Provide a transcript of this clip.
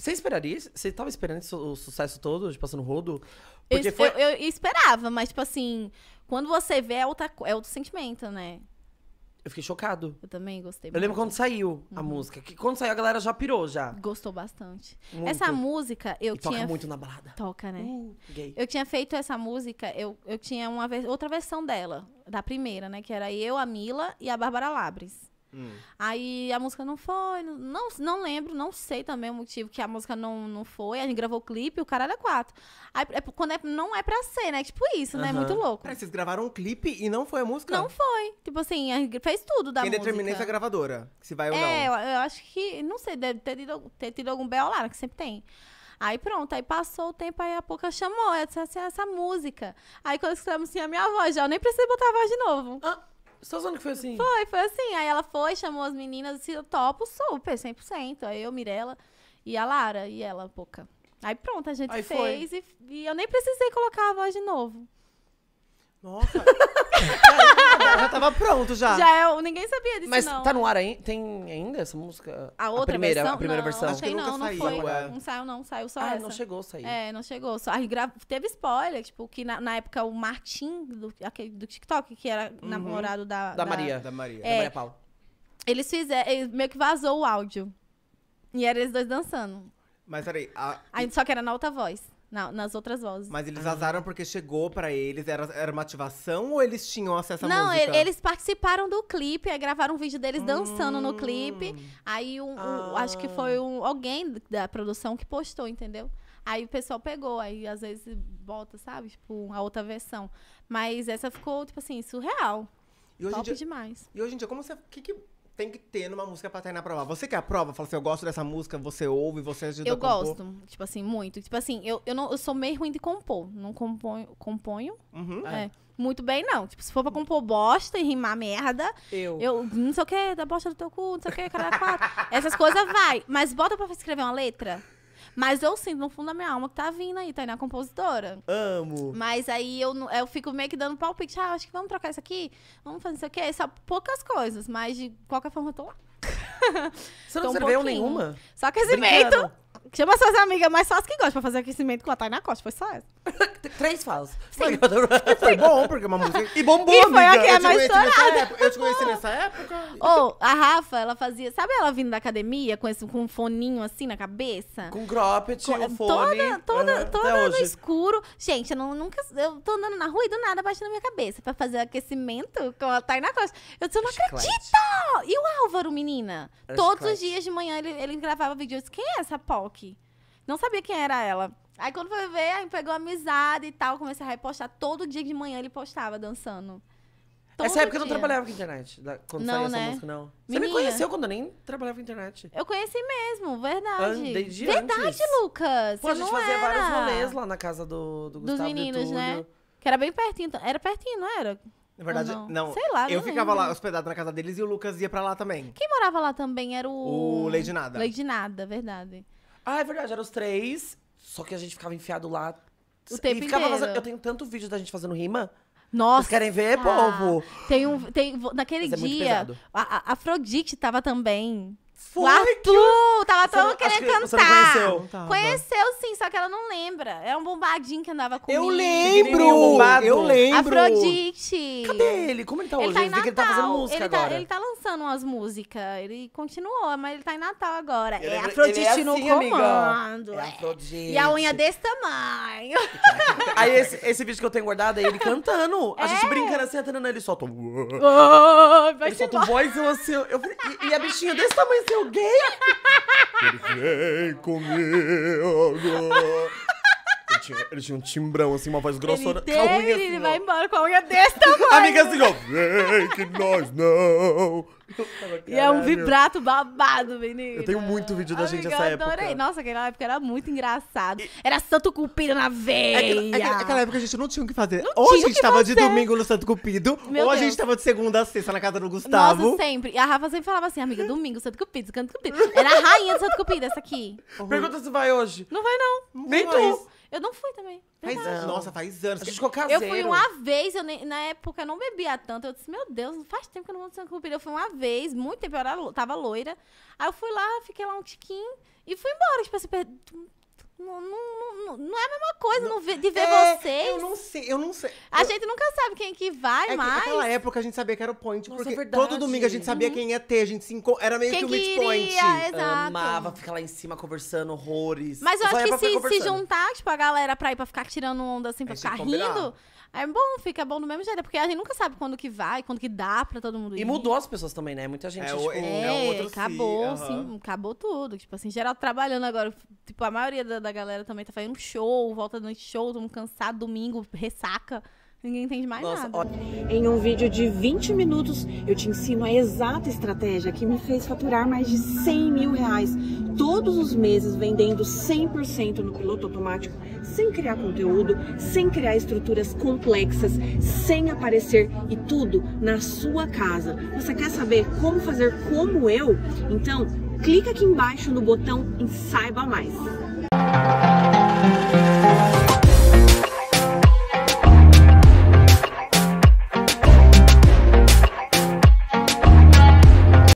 Você esperaria? Você tava esperando su o sucesso todo, de tipo, passando rodo? Porque eu, foi... eu, eu, esperava, mas, tipo assim, quando você vê, é, outra, é outro sentimento, né? Eu fiquei chocado. Eu também gostei. Eu lembro quando saiu a uhum. música. Que quando saiu, a galera já pirou, já. Gostou bastante. Muito. Essa música, eu e tinha... toca muito na balada. Toca, né? Uh, eu tinha feito essa música, eu, eu tinha uma outra versão dela. Da primeira, né? Que era eu, a Mila e a Bárbara Labres. Hum. Aí a música não foi, não, não lembro, não sei também o motivo que a música não, não foi. A gente gravou o clipe, o cara era é quatro. Aí, é, quando é, não é pra ser, né? Tipo isso, né? Muito louco. É, vocês gravaram um clipe e não foi a música? Não foi. Tipo assim, a gente fez tudo da Quem música. Quem determina é a gravadora, se vai ou é, não. É, eu, eu, acho que, não sei, deve ter tido, ter tido algum B.O. lá, que sempre tem. Aí pronto, aí passou o tempo, aí a pouca chamou, essa, essa, essa música. Aí quando escutamos assim, a minha voz, já eu nem precisei botar a voz de novo. Ah. Você tá usando que foi assim? Foi, foi assim. Aí ela foi, chamou as meninas, disse, assim, eu topo super, 100%. Aí eu, Mirella e a Lara, e ela, Boca. Aí pronto, a gente Aí fez e, e eu nem precisei colocar a voz de novo. Nossa, já tava pronto, já. Já é, ninguém sabia disso, Mas não. tá no ar aí? Tem ainda essa música? A outra a primeira, versão? A primeira não, versão? Acho que não, não saiu, foi. É. Não saiu, não. Saiu só ah, essa. não chegou a sair. É, não chegou. Só, aí gra... Teve spoiler, tipo, que na, na época o Martim, do, aquele, do TikTok, que era uhum. namorado da, da... Da Maria. Da Maria. É, da Maria Paula. Eles fizeram... É, meio que vazou o áudio. E eram eles dois dançando. Mas peraí... A... Aí, só que era na alta voz. Na, nas outras vozes. Mas eles ah. vazaram porque chegou para eles, era, era uma ativação ou eles tinham acesso à Não, música? Não, eles participaram do clipe, aí gravaram um vídeo deles dançando no hum. clipe. Aí um, ah. um, acho que foi um, alguém da produção que postou, entendeu? Aí o pessoal pegou, aí às vezes bota, sabe? Tipo, a outra versão. Mas essa ficou, tipo assim, surreal. E hoje Top dia, demais. E hoje em dia, como você. Que que, tem que ter numa música pra terminar a prova. Você que aprova, fala assim, eu gosto dessa música, você ouve, você ajuda Eu a gosto, tipo assim, muito. Tipo assim, eu, eu, não, eu sou meio ruim de compor. Não componho. componho uhum. é. É. Muito bem, não. Tipo, se for pra compor bosta e rimar merda, eu, eu não sei o que, da bosta do teu cu, não sei o que, cara quatro. Essas coisas vai. Mas bota pra escrever uma letra. Mas eu sinto no fundo da minha alma que tá vindo aí, tá aí na é compositora. Amo. Mas aí eu, eu fico meio que dando palpite. Ah, acho que vamos trocar isso aqui, vamos fazer isso aqui. É só poucas coisas, mas de qualquer forma eu tô lá. Você não escreveu um nenhuma? Só aquecimento. Brincando. Chama suas amigas mais as que gostam pra fazer aquecimento com a Tainá Costa. Foi só essa. Três falas. Sim. foi bom, porque é uma música. E bombou, e foi a que é eu mais estourada. Eu te conheci nessa época. Ou, oh, a Rafa, ela fazia. Sabe ela vindo da academia com, esse, com um foninho assim na cabeça? Com cropped, com, um fone. Toda, toda, uhum. toda no escuro. Gente, eu não, nunca. Eu tô andando na rua e do nada bate na minha cabeça pra fazer o aquecimento com a Tainá Costa. Eu disse, eu não Chiclete. acredito! E o Álvaro, menina? Todos os dias de manhã ele, ele gravava vídeo. Eu disse, quem é essa POC? Não sabia quem era ela. Aí quando foi ver, aí pegou amizade e tal, comecei a repostar. Todo dia de manhã ele postava dançando. Todo Essa época dia. eu não trabalhava com internet. quando não, né? essa música, não. Você Menina. me conheceu quando eu nem trabalhava com internet. Eu conheci mesmo, verdade. An, desde verdade, antes. Lucas. Pô, a gente fazia era. vários rolês lá na casa do, do Dos meninos, né? Que era bem pertinho. Era pertinho, não era? Na verdade, não? não. Sei lá, Eu não ficava lembro. lá hospedado na casa deles e o Lucas ia pra lá também. Quem morava lá também era o. O Lady Nada. Lady Nada, verdade. Ah, é verdade, eram os três. Só que a gente ficava enfiado lá. O tempo inteiro. Fazendo, eu tenho tanto vídeo da gente fazendo rima. Nossa! Vocês querem ver, povo? Tem um. Tem, naquele é dia, a, a Afrodite tava também. Foi! O Arthur! Tava todo mundo querendo que cantar. conheceu. Conheceu sim, só que ela não lembra. é um bombadinho que andava comigo. Eu lembro! Eu lembro! Afrodite! Cadê ele? Como ele tá ele hoje? Tá eu vi que ele tá fazendo música ele tá, agora. Ele tá lançando umas músicas. Ele continuou, mas ele tá em Natal agora. é a é Afrodite é assim, no comando. É, é Afrodite. E a unha desse tamanho. Aí esse, esse vídeo que eu tenho guardado é ele cantando. A gente é? brincando assim, atendendo ele solta um... Oh, ele solta um voz assim. Eu, e, e, a bichinha desse tamanho, seu assim, gay? ele vem comigo tinha, ele tinha um timbrão, assim, uma voz grossona. Ele, tem, unha, ele assim, vai ó. embora com a unha desse tamanho. Amiga assim, ó, vem que nós não. e é um vibrato babado, menino. Eu tenho muito vídeo da Amiga, gente nessa época. Eu adorei. Nossa, aquela época era muito engraçado. E... Era Santo Cupido na veia. É que, é aquela época a gente não tinha o que fazer. Não ou a gente tava fazer. de domingo no Santo Cupido, Meu ou Deus. a gente tava de segunda a sexta na casa do Gustavo. Nossa, sempre. E a Rafa sempre falava assim, amiga, domingo, Santo Cupido, Santo Cupido. Era a rainha do Santo Cupido, essa aqui. Pergunta se vai hoje. Não vai, não. Nem tu. Eu não fui também. Faz anos. Nossa, faz anos. A gente ficou caseiro. Eu fui uma vez, eu nem, na época eu não bebia tanto. Eu disse, meu Deus, faz tempo que eu não vou Sancupira. Eu fui uma vez, muito tempo, eu era, tava loira. Aí eu fui lá, fiquei lá um tiquinho e fui embora. Tipo assim, não, não, não, não é a mesma coisa não, de ver é, vocês. Eu não sei, eu não sei. A eu, gente nunca sabe quem é que vai é, mais. Naquela época a gente sabia que era o point, Nossa, é porque é todo domingo a gente sabia uhum. quem ia ter, a gente se enco... era meio quem que o meet point. Exato. Amava ficar lá em cima conversando horrores. Mas eu acho que se, se, juntar, tipo, a galera pra ir pra ficar tirando onda assim, pra ficar rindo. É bom, fica bom do mesmo jeito, porque a gente nunca sabe quando que vai, quando que dá pra todo mundo ir. E mudou as pessoas também, né? Muita gente, é, tipo, é, é um outro acabou, si, assim, acabou tudo. Tipo assim, geral trabalhando agora, tipo, a maioria da, da galera também tá fazendo show, volta volta noite show, estamos cansado, domingo, ressaca. Ninguém entende mais Nossa, nada. Ó... Em um vídeo de 20 minutos, eu te ensino a exata estratégia que me fez faturar mais de 100 mil reais todos os meses vendendo 100% no piloto automático, sem criar conteúdo, sem criar estruturas complexas, sem aparecer e tudo na sua casa. Você quer saber como fazer como eu? Então, clica aqui embaixo no botão e saiba mais. Música